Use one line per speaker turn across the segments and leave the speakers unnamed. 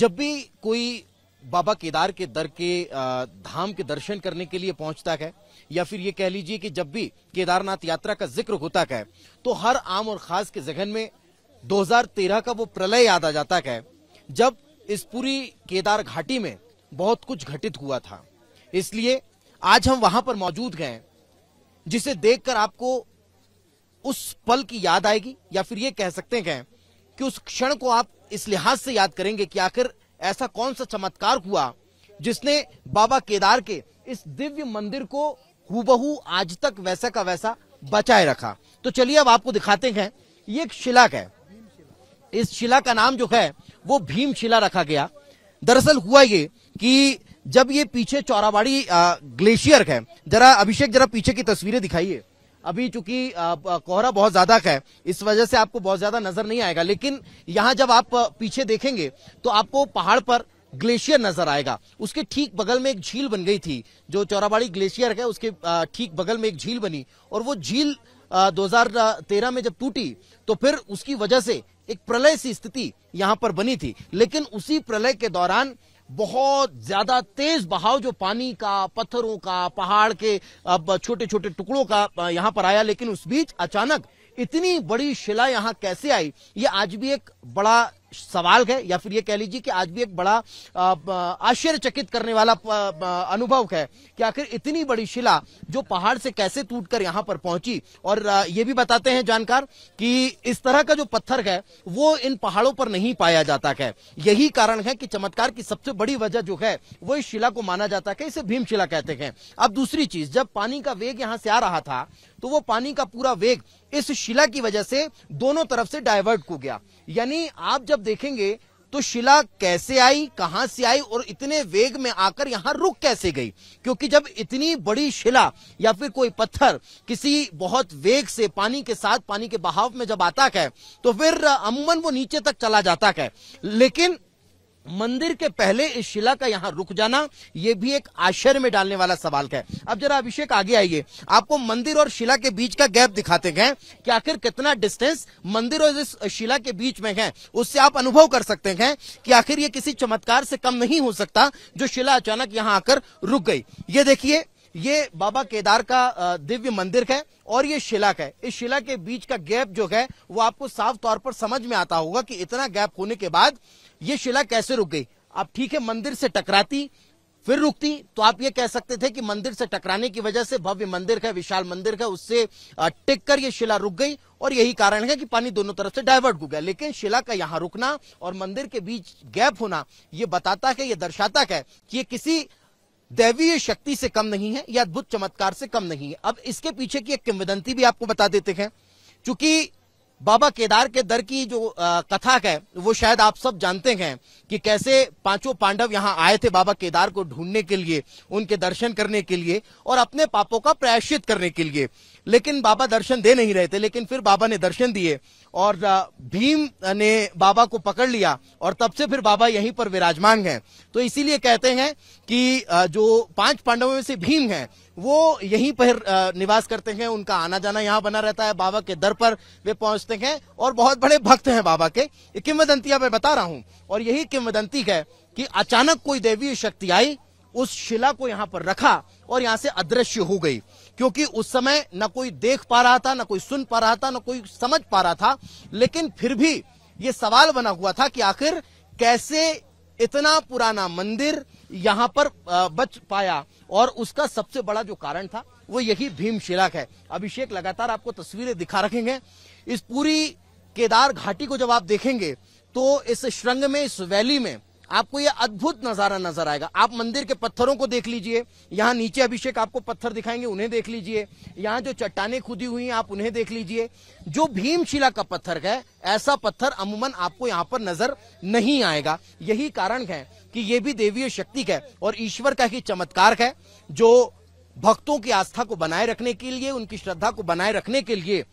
जब भी कोई बाबा केदार के दर के धाम के दर्शन करने के लिए पहुंचता है या फिर ये कह लीजिए कि जब भी केदारनाथ यात्रा का जिक्र होता है तो हर आम और खास के जहन में 2013 का वो प्रलय याद आ जाता है जब इस पूरी केदार घाटी में बहुत कुछ घटित हुआ था इसलिए आज हम वहां पर मौजूद गए जिसे देखकर आपको उस पल की याद आएगी या फिर ये कह सकते हैं कि उस क्षण को आप इस लिहाज से याद करेंगे कि आखिर ऐसा कौन सा चमत्कार हुआ जिसने बाबा केदार के इस दिव्य मंदिर को हुबहू आज तक वैसा का वैसा बचाए रखा तो चलिए अब आपको दिखाते हैं ये एक शिला है इस शिला का नाम जो है वो भीम शिला रखा गया दरअसल हुआ ये कि जब ये पीछे चौराबाड़ी ग्लेशियर है जरा अभिषेक जरा पीछे की तस्वीरें दिखाइए अभी चूंकि कोहरा बहुत ज्यादा का है इस वजह से आपको बहुत ज्यादा नजर नहीं आएगा लेकिन यहाँ जब आप पीछे देखेंगे तो आपको पहाड़ पर ग्लेशियर नजर आएगा उसके ठीक बगल में एक झील बन गई थी जो चौराबाड़ी ग्लेशियर है उसके ठीक बगल में एक झील बनी और वो झील 2013 में जब टूटी तो फिर उसकी वजह से एक प्रलय सी स्थिति यहां पर बनी थी लेकिन उसी प्रलय के दौरान बहुत ज्यादा तेज बहाव जो पानी का पत्थरों का पहाड़ के अब छोटे छोटे टुकड़ों का यहाँ पर आया लेकिन उस बीच अचानक इतनी बड़ी शिला यहाँ कैसे आई ये आज भी एक बड़ा सवाल है या फिर ये कह लीजिए कि आज भी एक बड़ा आश्चर्यचकित करने वाला अनुभव है कि आखिर इतनी बड़ी शिला जो पहाड़ से कैसे टूटकर यहाँ पर पहुंची और ये भी बताते हैं जानकार कि इस तरह का जो पत्थर है वो इन पहाड़ों पर नहीं पाया जाता है यही कारण है कि चमत्कार की सबसे बड़ी वजह जो है वो इस शिला को माना जाता है इसे भीमशिला कहते हैं अब दूसरी चीज जब पानी का वेग यहाँ से आ रहा था तो वो पानी का पूरा वेग इस शिला की वजह से दोनों तरफ से डायवर्ट हो गया यानी आप जब जब देखेंगे तो शिला कैसे आई कहां से आई और इतने वेग में आकर यहां रुक कैसे गई क्योंकि जब इतनी बड़ी शिला या फिर कोई पत्थर किसी बहुत वेग से पानी के साथ पानी के बहाव में जब आता है तो फिर अमूमन वो नीचे तक चला जाता है लेकिन मंदिर के पहले इस शिला का यहाँ रुक जाना यह भी एक आश्चर्य में डालने वाला सवाल है अब जरा अभिषेक आगे आइए आपको मंदिर और शिला के बीच का गैप दिखाते हैं कि आखिर कितना डिस्टेंस मंदिर और इस शिला के बीच में है उससे आप अनुभव कर सकते हैं कि आखिर ये किसी चमत्कार से कम नहीं हो सकता जो शिला अचानक यहाँ आकर रुक गई ये देखिए ये बाबा केदार का दिव्य मंदिर है और ये शिलाक है इस शिला के बीच का गैप जो है वो आपको साफ तौर पर समझ में आता होगा कि इतना गैप होने के बाद ये शिला कैसे रुक गई आप ठीक है मंदिर से टकराती फिर रुकती तो आप ये कह सकते थे कि मंदिर से टकराने की वजह से भव्य मंदिर है विशाल मंदिर है उससे टिक कर ये शिला रुक गई और यही कारण है कि पानी दोनों तरफ से डाइवर्ट हो गया लेकिन शिला का यहां रुकना और मंदिर के बीच गैप होना ये बताता है ये दर्शाता है कि ये किसी दैवीय शक्ति से कम नहीं है या अद्भुत चमत्कार से कम नहीं है अब इसके पीछे की एक किंवदंती भी आपको बता देते हैं चूंकि बाबा केदार के दर की जो कथा है वो शायद आप सब जानते हैं कि कैसे पांचों पांडव यहाँ आए थे बाबा केदार को ढूंढने के लिए उनके दर्शन करने के लिए और अपने पापों का प्रायश्चित करने के लिए लेकिन बाबा दर्शन दे नहीं रहे थे लेकिन फिर बाबा ने दर्शन दिए और भीम ने बाबा को पकड़ लिया और तब से फिर बाबा यहीं पर विराजमान हैं तो इसीलिए कहते हैं कि जो पांच पांडवों में से भीम हैं वो यहीं पर निवास करते हैं उनका आना जाना यहाँ बना रहता है बाबा के दर पर वे पहुंचते हैं और बहुत बड़े भक्त हैं बाबा के ये किमवदंतियां मैं बता रहा हूँ और यही किमदंती है कि अचानक कोई देवी शक्ति आई उस शिला को यहाँ पर रखा और यहाँ से अदृश्य हो गई क्योंकि उस समय न कोई देख पा रहा था न कोई सुन पा रहा था न कोई समझ पा रहा था लेकिन फिर भी ये सवाल बना हुआ था कि आखिर कैसे इतना पुराना मंदिर यहाँ पर बच पाया और उसका सबसे बड़ा जो कारण था वो यही भीमशिला है अभिषेक लगातार आपको तस्वीरें दिखा रखेंगे इस पूरी केदार घाटी को जब आप देखेंगे तो इस श्रृंग में इस वैली में आपको यह अद्भुत नजारा नजर आएगा आप मंदिर के पत्थरों को देख लीजिए यहाँ नीचे अभिषेक आपको पत्थर दिखाएंगे उन्हें देख लीजिए यहाँ जो चट्टाने खुदी हुई हैं आप उन्हें देख लीजिए जो भीमशिला का पत्थर है ऐसा पत्थर अमूमन आपको यहाँ पर नजर नहीं आएगा यही कारण है कि ये भी देवीय शक्ति है और ईश्वर का ही चमत्कार है जो भक्तों की आस्था को बनाए रखने के लिए उनकी श्रद्धा को बनाए रखने के लिए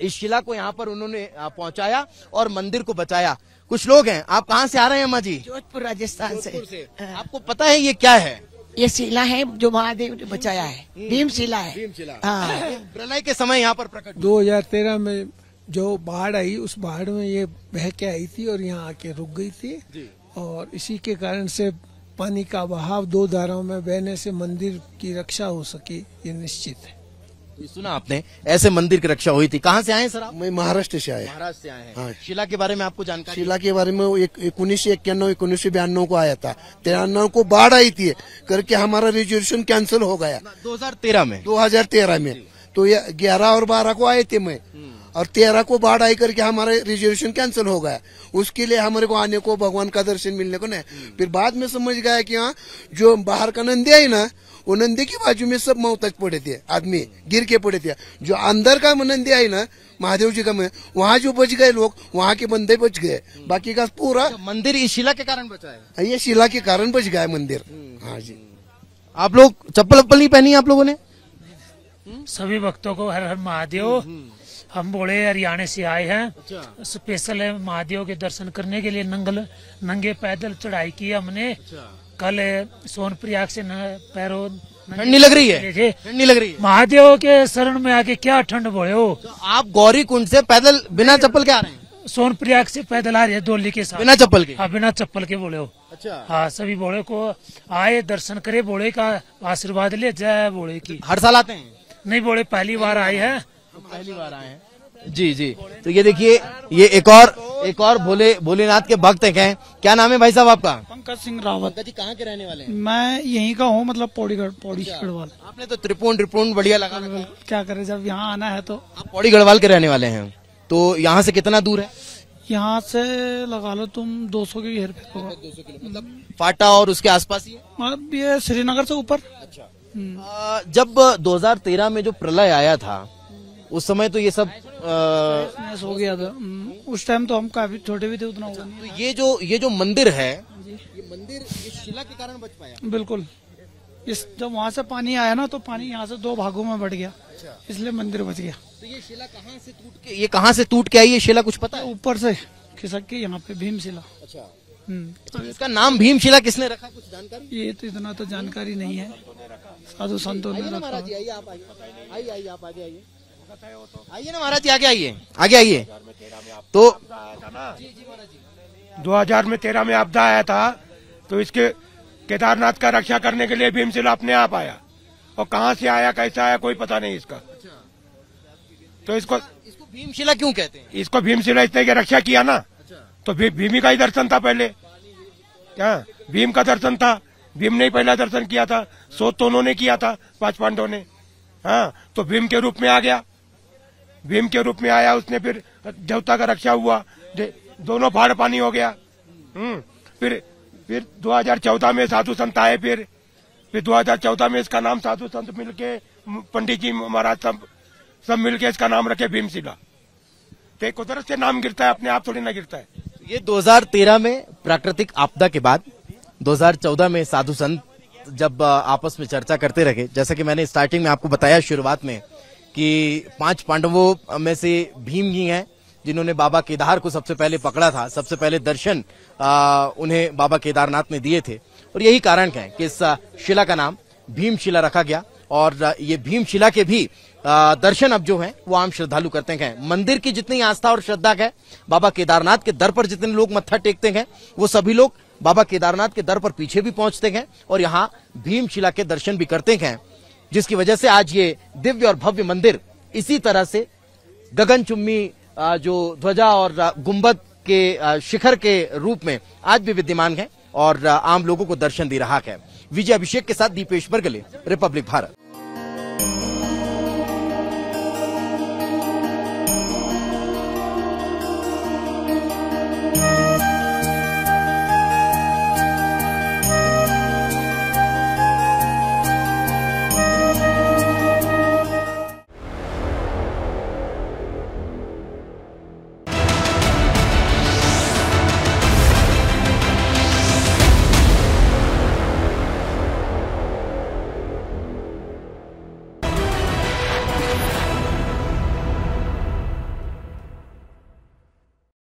इस शिला को यहाँ पर उन्होंने पहुँचाया और मंदिर को बचाया कुछ लोग हैं आप कहाँ से आ रहे हैं अम्मा जी जोधपुर राजस्थान से, हाँ। आपको पता है ये क्या है ये शिला है जो महादेव ने बचाया है हम्म। भीम शिला है हाँ। प्रलय के समय यहाँ पर प्रकट 2013 में जो बाढ़ आई उस बाढ़ में ये बह के आई थी और यहाँ आके रुक गई थी और इसी के कारण से पानी का बहाव दो धाराओं में बहने से मंदिर की रक्षा हो सकी ये निश्चित है सुना आपने ऐसे मंदिर की रक्षा हुई थी कहाँ से आए सर आप मैं महाराष्ट्र से आया महाराष्ट्र से आए हैं हाँ। शिला के बारे में आपको जानकारी शिला के बारे में उन्नीस सौ इक्यानवे उन्नीस सौ बयानवे को आया था तिरानवे को बाढ़ आई थी करके हमारा रिजर्वेशन कैंसिल हो गया दो हजार तेरह में दो हजार तेरह में तो ये ग्यारह और बारह को आए थे मैं हम्म। और तेरह को बाढ़ आई करके हमारा रिजर्वेशन कैंसिल हो गया उसके लिए हमारे को आने को भगवान का दर्शन मिलने को नहीं हम्म। फिर बाद में समझ गया कि हाँ जो बाहर का नंदी आई ना नंदी की बाजू में सब मोहताज पड़े थे आदमी गिर के पड़े थे जो अंदर का नंदी आई ना महादेव जी का वहाँ जो बच गए लोग वहाँ के बंदे बच गए बाकी का पूरा अच्छा, मंदिर इस शिला के कारण बचा है हाँ, ये शिला के कारण बच गया मंदिर हम्म। हाँ जी आप लोग चप्पल वप्पल नहीं पहनी आप लोगों ने सभी भक्तों को हर हर महादेव हम्म, हम्म। हम बोले हरियाणा से आए हैं अच्छा। स्पेशल है महादेव के दर्शन करने के लिए नंगल नंगे पैदल चढ़ाई की हमने अच्छा। कल सोन प्रयाग है ठंडी लग रही है ठंडी लग रही है महादेव के शरण में आके क्या ठंड बोले हो तो आप गौरी कुंड से पैदल बिना चप्पल के आ रहे हैं सोनप्रयाग से पैदल आ रही है डोली के साथ बिना चप्पल के हाँ बिना चप्पल के बोले हो अच्छा हाँ सभी बोले को आए दर्शन करे बोले का आशीर्वाद ले जय बोले की हर साल आते हैं नहीं बोले पहली बार आए हैं पहली बार आए हैं जी जी तो ये देखिए ये एक और एक और भोले भोलेनाथ के भक्त है क्या नाम है भाई साहब आपका पंकज सिंह रावत जी कहाँ के रहने वाले हैं मैं यहीं का हूँ मतलब पौड़ीगढ़ पौड़ी गढ़वाल अच्छा, आपने तो त्रिपुण त्रिपुण बढ़िया लगा क्या करे जब यहाँ आना है तो आप पौड़ी गढ़वाल के रहने वाले हैं तो यहाँ से कितना दूर है यहाँ से लगा लो तुम 200 के घेर पे मतलब फाटा और उसके आसपास ही मतलब ये श्रीनगर से ऊपर अच्छा जब 2013 में जो प्रलय आया था उस समय तो ये सब हो गया था उस टाइम तो हम काफी छोटे भी थे उतना अच्छा, तो ये जो ये जो मंदिर है ये मंदिर शिला के कारण बच पाया बिल्कुल इस जब वहाँ से पानी आया ना तो पानी यहाँ से दो भागों में बढ़ गया अच्छा। इसलिए मंदिर बच गया तो ये शिला कहाँ से टूट के ये कहाँ से टूट के आई ये शिला कुछ पता है ऊपर से खिसक के यहाँ पे भीम शिला अच्छा हम्म। तो इसका नाम भीमशिला किसने रखा कुछ जानकारी ये तो इतना तो जानकारी नहीं है साधु संतों ने रखा तो। आइए ना महाराज जी आगे आइए आगे आइए तो दो हजार में तेरह में आपदा आया था तो इसके केदारनाथ का रक्षा करने के लिए भीमशिला अपने आप आया और कहाँ से आया कैसा आया कोई पता नहीं इसका अच्छा। तो इसको इसको भीमशिला क्यों कहते हैं इसको भीमशिला इसने की रक्षा किया ना अच्छा। तो भी, भीमी का ही दर्शन था पहले क्या भीम का दर्शन था भीम ने पहला दर्शन किया था शोध तो उन्होंने किया था पांच पांडव ने हाँ तो भीम के रूप में आ गया भीम के रूप में आया उसने फिर देवता का रक्षा हुआ दोनों फाड़ पानी हो गया हम्म, फिर फिर 2014 में साधु संत आए फिर फिर 2014 में इसका नाम साधु संत मिलके पंडित जी महाराज सब सब मिलके इसका नाम रखे भीमशिला तो कुदरत से नाम गिरता है अपने आप थोड़ी ना गिरता है ये 2013 में प्राकृतिक आपदा के बाद 2014 में साधु संत जब आपस में चर्चा करते रहे जैसा कि मैंने स्टार्टिंग में आपको बताया शुरुआत में कि पांच पांडवों में से भीम ही हैं जिन्होंने बाबा केदार को सबसे पहले पकड़ा था सबसे पहले दर्शन आ, उन्हें बाबा केदारनाथ ने दिए थे और यही कारण है कि इस शिला का नाम भीम शिला रखा गया और ये भीम शिला के भी दर्शन अब जो है वो आम श्रद्धालु करते हैं मंदिर की जितनी आस्था और श्रद्धा है बाबा केदारनाथ के दर पर जितने लोग मत्था टेकते हैं वो सभी लोग बाबा केदारनाथ के दर पर पीछे भी पहुंचते हैं और यहाँ भीम शिला के दर्शन भी करते हैं जिसकी वजह से आज ये दिव्य और भव्य मंदिर इसी तरह से गगनचुम्बी जो ध्वजा और गुंबद के शिखर के रूप में आज भी विद्यमान है और आम लोगों को दर्शन दे रहा है विजय अभिषेक के साथ दीपेश बरगले रिपब्लिक भारत